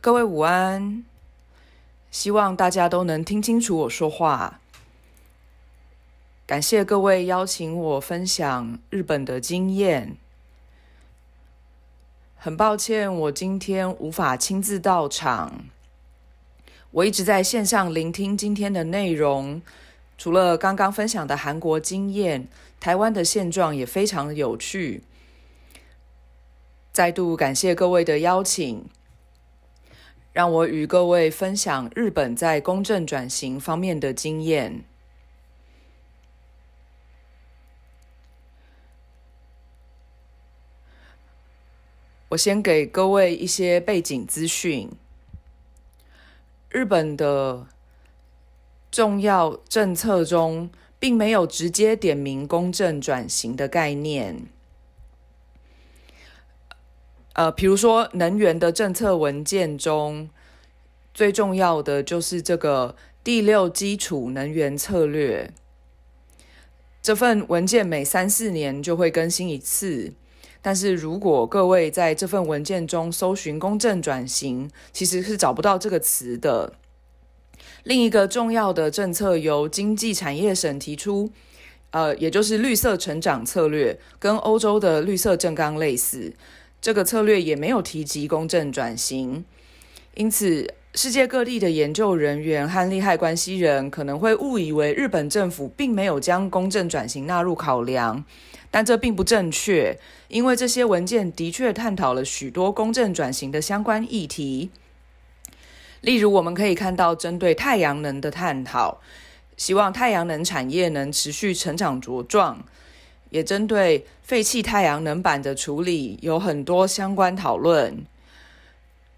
各位午安，希望大家都能听清楚我说话。感谢各位邀请我分享日本的经验。很抱歉我今天无法亲自到场，我一直在线上聆听今天的内容。除了刚刚分享的韩国经验，台湾的现状也非常有趣。再度感谢各位的邀请。让我与各位分享日本在公正转型方面的经验。我先给各位一些背景资讯：日本的重要政策中，并没有直接点名公正转型的概念。呃，比如说，能源的政策文件中最重要的就是这个第六基础能源策略。这份文件每三四年就会更新一次，但是如果各位在这份文件中搜寻“公正转型”，其实是找不到这个词的。另一个重要的政策由经济产业省提出，呃，也就是绿色成长策略，跟欧洲的绿色正纲类似。这个策略也没有提及公正转型，因此世界各地的研究人员和利害关系人可能会误以为日本政府并没有将公正转型纳入考量，但这并不正确，因为这些文件的确探讨了许多公正转型的相关议题，例如我们可以看到针对太阳能的探讨，希望太阳能产业能持续成长茁壮。也针对废弃太阳能板的处理有很多相关讨论。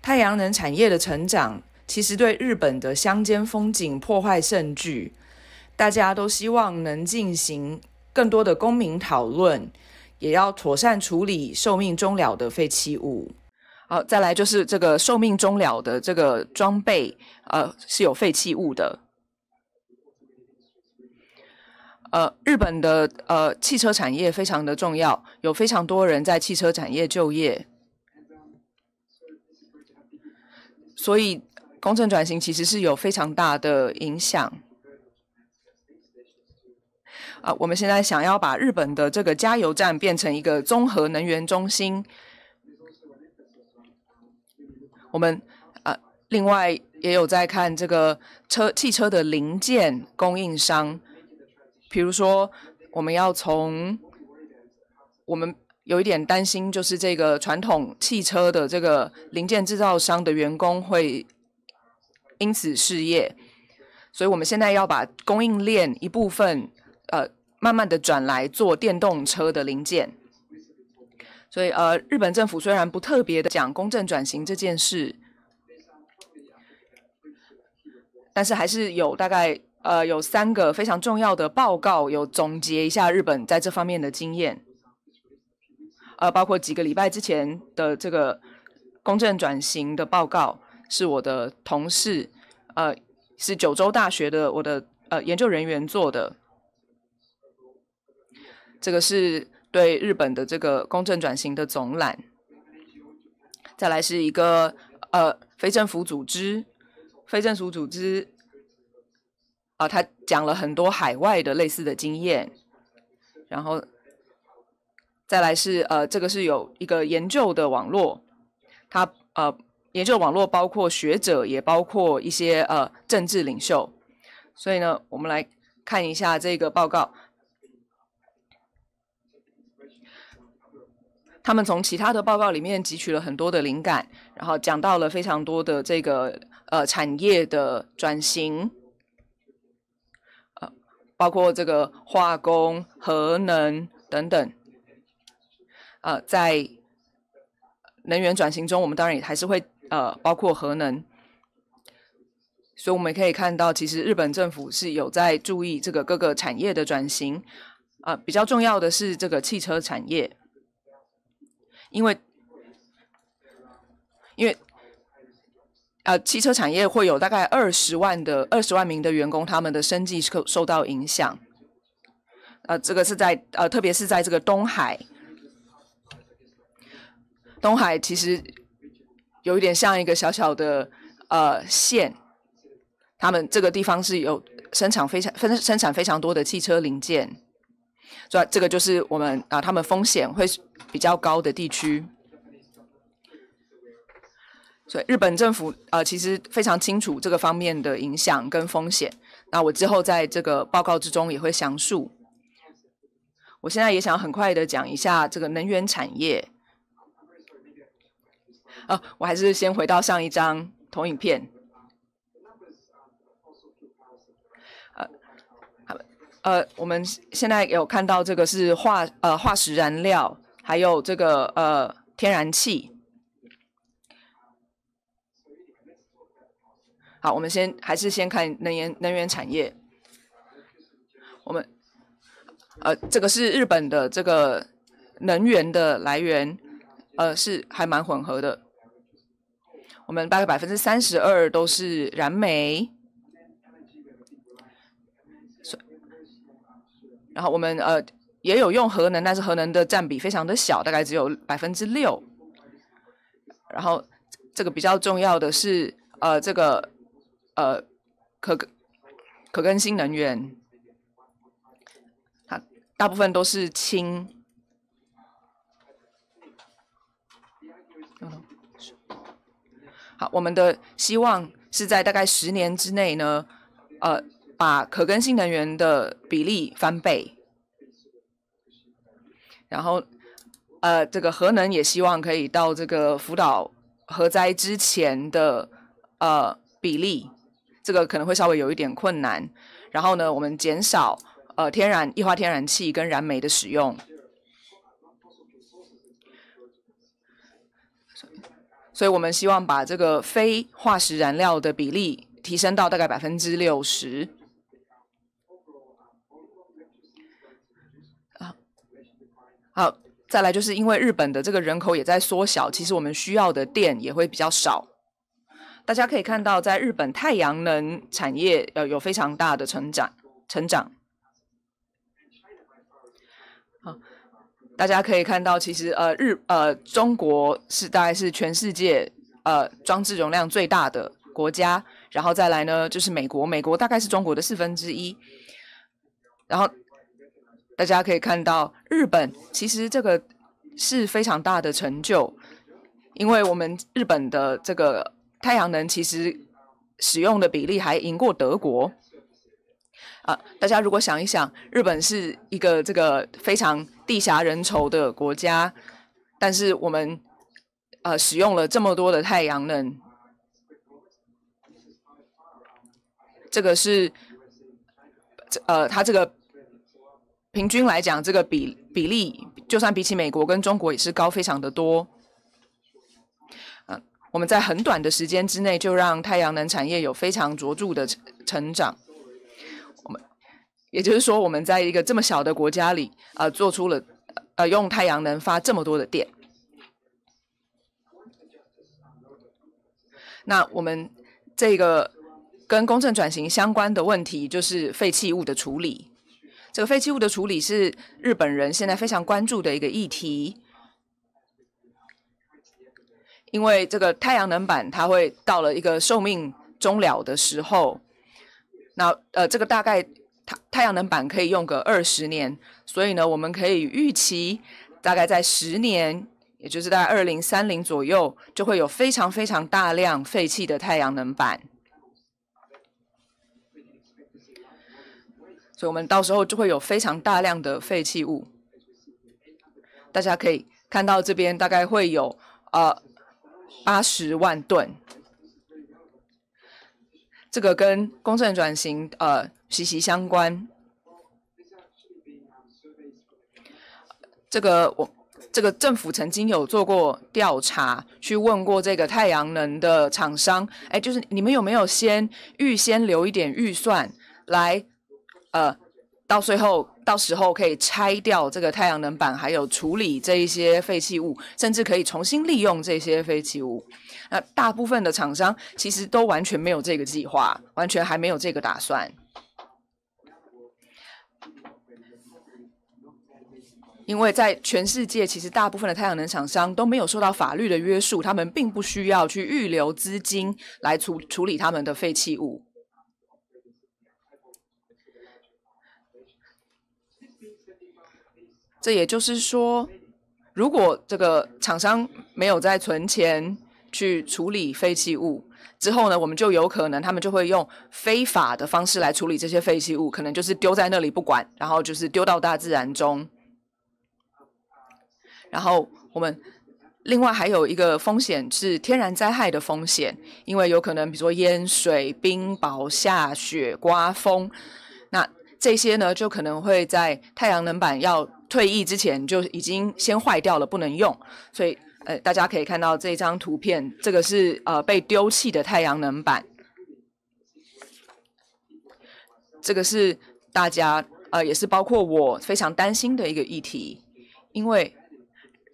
太阳能产业的成长其实对日本的乡间风景破坏甚巨，大家都希望能进行更多的公民讨论，也要妥善处理寿命终了的废弃物。好，再来就是这个寿命终了的这个装备，呃，是有废弃物的。呃，日本的呃汽车产业非常的重要，有非常多人在汽车产业就业，所以公正转型其实是有非常大的影响。啊，我们现在想要把日本的这个加油站变成一个综合能源中心，我们呃另外也有在看这个车汽车的零件供应商。比如说，我们要从我们有一点担心，就是这个传统汽车的这个零件制造商的员工会因此失业，所以我们现在要把供应链一部分呃慢慢的转来做电动车的零件。所以呃，日本政府虽然不特别的讲公正转型这件事，但是还是有大概。呃，有三个非常重要的报告，有总结一下日本在这方面的经验。呃，包括几个礼拜之前的这个公正转型的报告，是我的同事，呃，是九州大学的我的呃研究人员做的。这个是对日本的这个公正转型的总览。再来是一个呃非政府组织，非政府组织。啊，他讲了很多海外的类似的经验，然后再来是呃，这个是有一个研究的网络，他呃研究网络包括学者，也包括一些呃政治领袖，所以呢，我们来看一下这个报告，他们从其他的报告里面汲取了很多的灵感，然后讲到了非常多的这个呃产业的转型。包括这个化工、核能等等，呃，在能源转型中，我们当然也还是会呃，包括核能。所以我们可以看到，其实日本政府是有在注意这个各个产业的转型。啊，比较重要的是这个汽车产业，因为，因为。呃，汽车产业会有大概二十万的二十万名的员工，他们的生计受受到影响。呃，这个是在呃，特别是在这个东海，东海其实有一点像一个小小的呃县，他们这个地方是有生产非常、生生产非常多的汽车零件，所以这个就是我们啊，他们风险会比较高的地区。所以日本政府，呃，其实非常清楚这个方面的影响跟风险。那我之后在这个报告之中也会详述。我现在也想很快的讲一下这个能源产业。啊，我还是先回到上一张投影片。呃，好，呃，我们现在有看到这个是化呃化石燃料，还有这个呃天然气。好，我们先还是先看能源能源产业。我们呃，这个是日本的这个能源的来源，呃，是还蛮混合的。我们大概百分之三十二都是燃煤，然后我们呃也有用核能，但是核能的占比非常的小，大概只有百分之六。然后这个比较重要的是呃这个。呃，可可更新能源，它大部分都是氢。好，我们的希望是在大概十年之内呢，呃，把可更新能源的比例翻倍，然后，呃，这个核能也希望可以到这个福岛核灾之前的呃比例。这个可能会稍微有一点困难，然后呢，我们减少呃天然液化天然气跟燃煤的使用，所以我们希望把这个非化石燃料的比例提升到大概百分之六十。好，再来就是因为日本的这个人口也在缩小，其实我们需要的电也会比较少。大家可以看到，在日本太阳能产业呃有非常大的成长，成长。大家可以看到，其实呃日呃中国是大概是全世界呃装置容量最大的国家，然后再来呢就是美国，美国大概是中国的四分之一。然后大家可以看到，日本其实这个是非常大的成就，因为我们日本的这个。太阳能其实使用的比例还赢过德国啊！大家如果想一想，日本是一个这个非常地狭人稠的国家，但是我们呃使用了这么多的太阳能，这个是呃它这个平均来讲，这个比比例就算比起美国跟中国也是高非常的多。我们在很短的时间之内就让太阳能产业有非常卓著的成成长，我们也就是说我们在一个这么小的国家里啊做出了呃用太阳能发这么多的电。那我们这个跟公正转型相关的问题就是废弃物的处理，这个废弃物的处理是日本人现在非常关注的一个议题。因为这个太阳能板，它会到了一个寿命终了的时候，那呃，这个大概太太阳能板可以用个二十年，所以呢，我们可以预期，大概在十年，也就是在二零三零左右，就会有非常非常大量废弃的太阳能板，所以我们到时候就会有非常大量的废弃物，大家可以看到这边大概会有呃。八十万吨，这个跟公正转型呃息息相关。这个我这个政府曾经有做过调查，去问过这个太阳能的厂商，哎，就是你们有没有先预先留一点预算来呃？到最后，到时候可以拆掉这个太阳能板，还有处理这一些废弃物，甚至可以重新利用这些废弃物。那大部分的厂商其实都完全没有这个计划，完全还没有这个打算。因为在全世界，其实大部分的太阳能厂商都没有受到法律的约束，他们并不需要去预留资金来处处理他们的废弃物。这也就是说，如果这个厂商没有在存钱去处理废弃物之后呢，我们就有可能他们就会用非法的方式来处理这些废弃物，可能就是丢在那里不管，然后就是丢到大自然中。然后我们另外还有一个风险是天然灾害的风险，因为有可能比如说淹水、冰雹、下雪、刮风，那这些呢就可能会在太阳能板要。退役之前就已经先坏掉了，不能用，所以呃，大家可以看到这张图片，这个是呃被丢弃的太阳能板，这个是大家呃也是包括我非常担心的一个议题，因为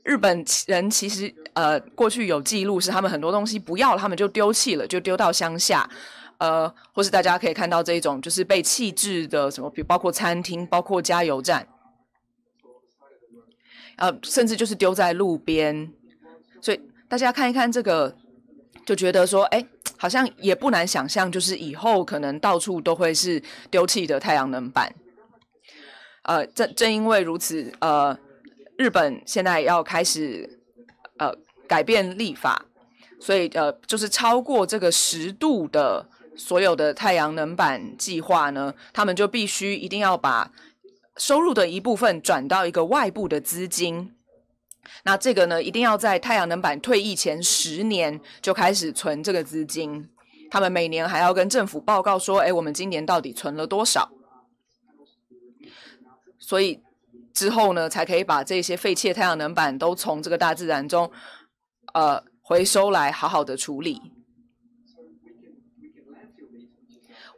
日本人其实呃过去有记录是他们很多东西不要了，他们就丢弃了，就丢到乡下，呃，或是大家可以看到这种就是被弃置的什么，比包括餐厅，包括加油站。呃，甚至就是丢在路边，所以大家看一看这个，就觉得说，哎，好像也不难想象，就是以后可能到处都会是丢弃的太阳能板。呃，正正因为如此，呃，日本现在要开始呃改变立法，所以呃，就是超过这个十度的所有的太阳能板计划呢，他们就必须一定要把。收入的一部分转到一个外部的资金，那这个呢，一定要在太阳能板退役前十年就开始存这个资金。他们每年还要跟政府报告说：“哎，我们今年到底存了多少？”所以之后呢，才可以把这些废弃太阳能板都从这个大自然中，呃，回收来好好的处理。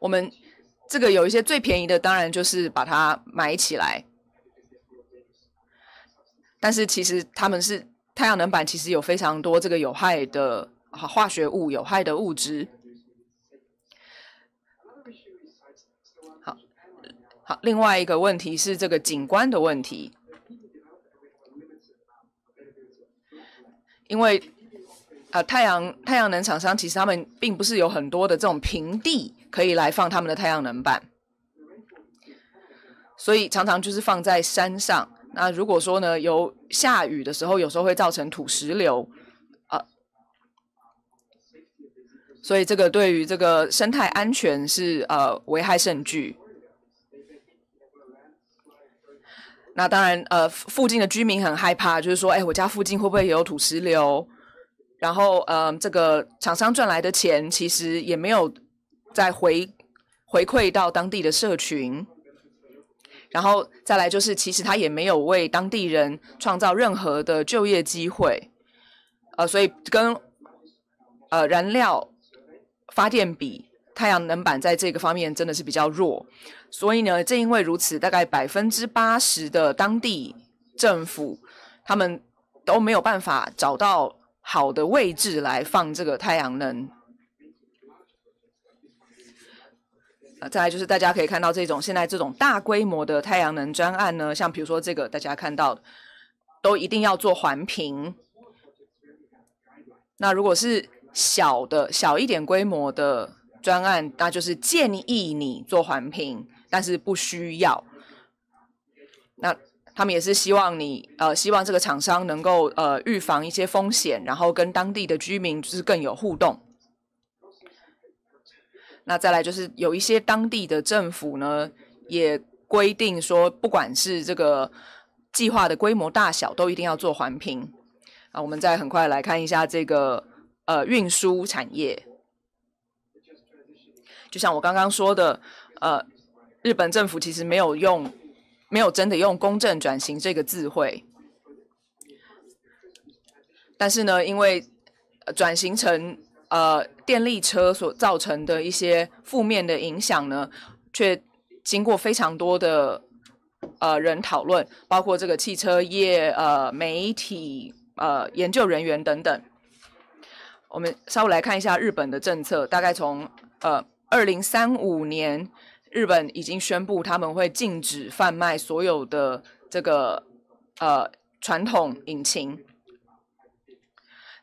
我们。这个有一些最便宜的，当然就是把它埋起来。但是其实他们是太阳能板，其实有非常多这个有害的化学物、有害的物质。好好，另外一个问题是这个景观的问题，因为啊，太阳太阳能厂商其实他们并不是有很多的这种平地。可以来放他们的太阳能板，所以常常就是放在山上。那如果说呢，有下雨的时候，有时候会造成土石流，啊，所以这个对于这个生态安全是呃危害甚巨。那当然，呃，附近的居民很害怕，就是说，哎，我家附近会不会有土石流？然后，嗯，这个厂商赚来的钱其实也没有。再回回馈到当地的社群，然后再来就是，其实它也没有为当地人创造任何的就业机会，呃，所以跟呃燃料发电比，太阳能板在这个方面真的是比较弱。所以呢，正因为如此，大概百分之八十的当地政府他们都没有办法找到好的位置来放这个太阳能。呃，再来就是大家可以看到这种现在这种大规模的太阳能专案呢，像比如说这个大家看到的，都一定要做环评。那如果是小的小一点规模的专案，那就是建议你做环评，但是不需要。那他们也是希望你呃，希望这个厂商能够呃预防一些风险，然后跟当地的居民就是更有互动。那再来就是有一些当地的政府呢，也规定说，不管是这个计划的规模大小，都一定要做环评啊。我们再很快来看一下这个呃运输产业，就像我刚刚说的，呃，日本政府其实没有用，没有真的用公正转型这个智慧，但是呢，因为转型成。呃，电力车所造成的一些负面的影响呢，却经过非常多的呃人讨论，包括这个汽车业、呃媒体、呃研究人员等等。我们稍微来看一下日本的政策，大概从呃二零三五年，日本已经宣布他们会禁止贩卖所有的这个呃传统引擎。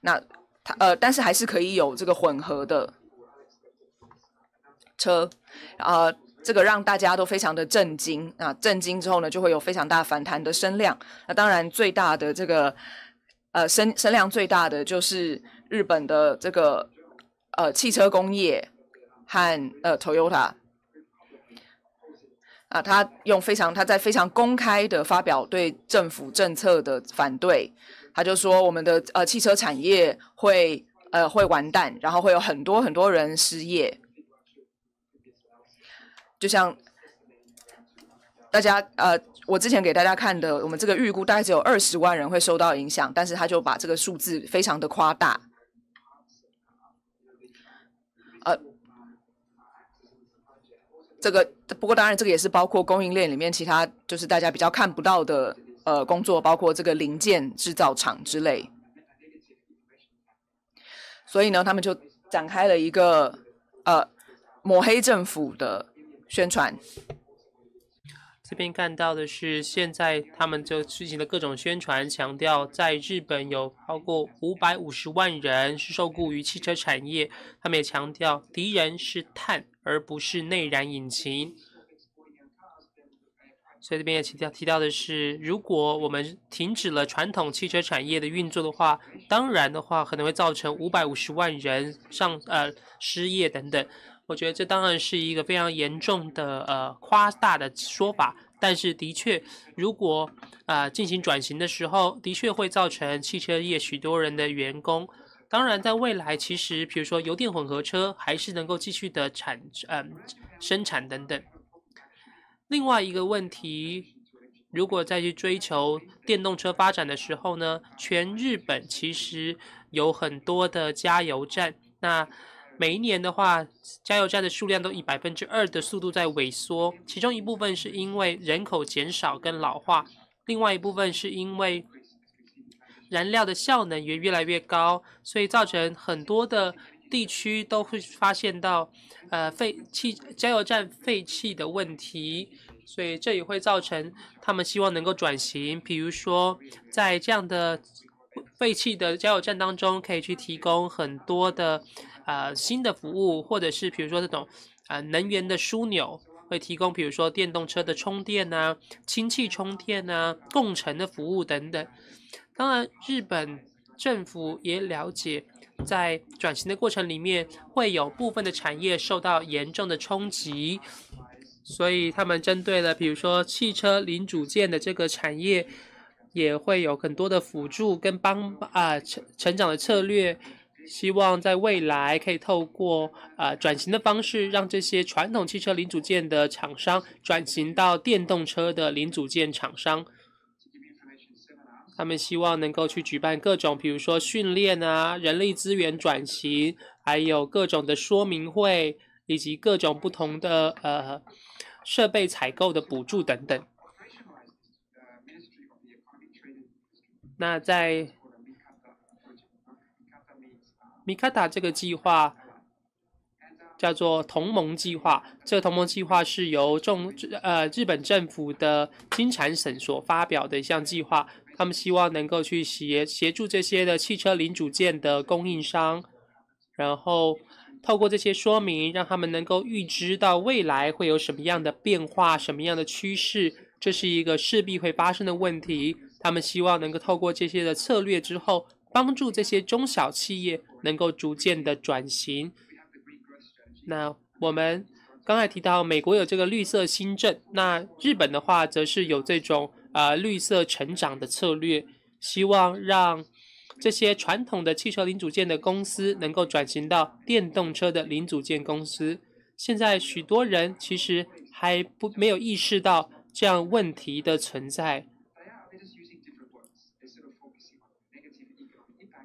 那。它呃，但是还是可以有这个混合的车，啊，这个让大家都非常的震惊啊！震惊之后呢，就会有非常大反弹的升量。那当然最大的这个呃声声量最大的就是日本的这个呃汽车工业和呃 Toyota 啊，他用非常他在非常公开的发表对政府政策的反对。他就说我们的呃汽车产业会呃会完蛋，然后会有很多很多人失业，就像大家呃我之前给大家看的，我们这个预估大概只有二十万人会受到影响，但是他就把这个数字非常的夸大，呃，这个不过当然这个也是包括供应链里面其他就是大家比较看不到的。呃，工作包括这个零件制造厂之类，所以呢，他们就展开了一个呃抹黑政府的宣传。这边看到的是，现在他们就进行了各种宣传，强调在日本有超过五百五十万人是受雇于汽车产业。他们也强调，敌人是碳，而不是内燃引擎。所以这边也提到提到的是，如果我们停止了传统汽车产业的运作的话，当然的话可能会造成五百五十万人上呃失业等等。我觉得这当然是一个非常严重的呃夸大的说法，但是的确，如果啊进行转型的时候，的确会造成汽车业许多人的员工。当然，在未来其实比如说油电混合车还是能够继续的产嗯生产等等。另外一个问题，如果再去追求电动车发展的时候呢，全日本其实有很多的加油站。那每一年的话，加油站的数量都以百分之二的速度在萎缩。其中一部分是因为人口减少跟老化，另外一部分是因为燃料的效能也越来越高，所以造成很多的。地区都会发现到，呃，废弃加油站废弃的问题，所以这也会造成他们希望能够转型。比如说，在这样的废弃的加油站当中，可以去提供很多的，呃，新的服务，或者是比如说这种，呃，能源的枢纽会提供，比如说电动车的充电啊，氢气充电啊，共乘的服务等等。当然，日本。政府也了解，在转型的过程里面，会有部分的产业受到严重的冲击，所以他们针对了，比如说汽车零组件的这个产业，也会有很多的辅助跟帮啊成成长的策略，希望在未来可以透过呃转型的方式，让这些传统汽车零组件的厂商转型到电动车的零组件厂商。他们希望能够去举办各种，比如说训练啊、人力资源转型，还有各种的说明会，以及各种不同的呃设备采购的补助等等。那在米卡塔这个计划叫做同盟计划，这个同盟计划是由中呃日本政府的金产省所发表的一项计划。他们希望能够去协协助这些的汽车零组件的供应商，然后透过这些说明，让他们能够预知到未来会有什么样的变化、什么样的趋势，这是一个势必会发生的问题。他们希望能够透过这些的策略之后，帮助这些中小企业能够逐渐的转型。那我们刚才提到美国有这个绿色新政，那日本的话则是有这种。啊，绿色成长的策略，希望让这些传统的汽车零组件的公司能够转型到电动车的零组件公司。现在许多人其实还不没有意识到这样问题的存在，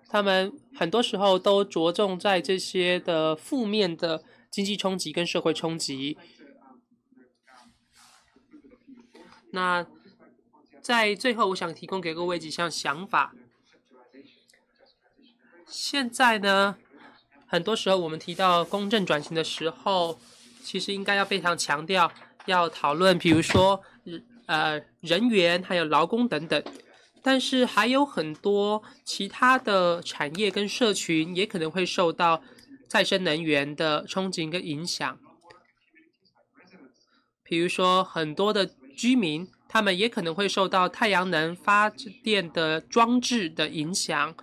他们很多时候都着重在这些的负面的经济冲击跟社会冲击，那。在最后，我想提供给各位几项想法。现在呢，很多时候我们提到公正转型的时候，其实应该要非常强调，要讨论，比如说，呃，人员还有劳工等等。但是还有很多其他的产业跟社群也可能会受到再生能源的冲击跟影响，比如说很多的居民。他们也可能会受到太阳能发电的装置的影响。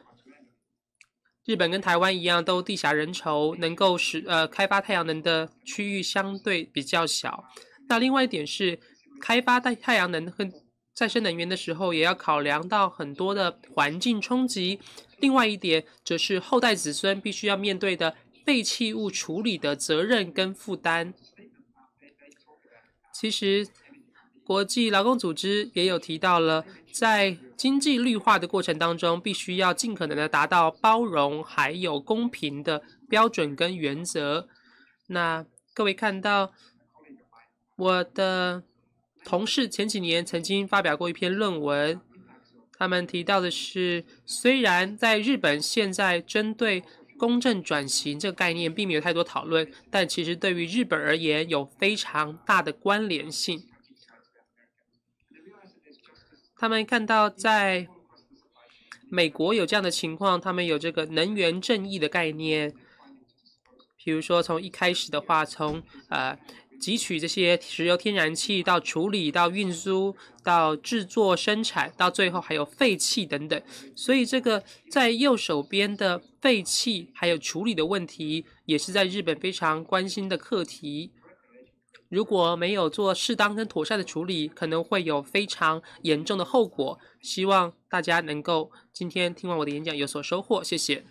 日本跟台湾一样，都地狭人稠，能够使呃开发太阳能的区域相对比较小。那另外一点是，开发太太阳能和再生能源的时候，也要考量到很多的环境冲击。另外一点则是后代子孙必须要面对的废弃物处理的责任跟负担。其实。国际劳工组织也有提到了，在经济绿化的过程当中，必须要尽可能的达到包容还有公平的标准跟原则。那各位看到我的同事前几年曾经发表过一篇论文，他们提到的是，虽然在日本现在针对公正转型这个概念并没有太多讨论，但其实对于日本而言有非常大的关联性。他们看到在美国有这样的情况，他们有这个能源正义的概念。比如说，从一开始的话，从呃，汲取这些石油、天然气，到处理、到运输、到制作、生产，到最后还有废弃等等。所以，这个在右手边的废弃还有处理的问题，也是在日本非常关心的课题。如果没有做适当跟妥善的处理，可能会有非常严重的后果。希望大家能够今天听完我的演讲有所收获，谢谢。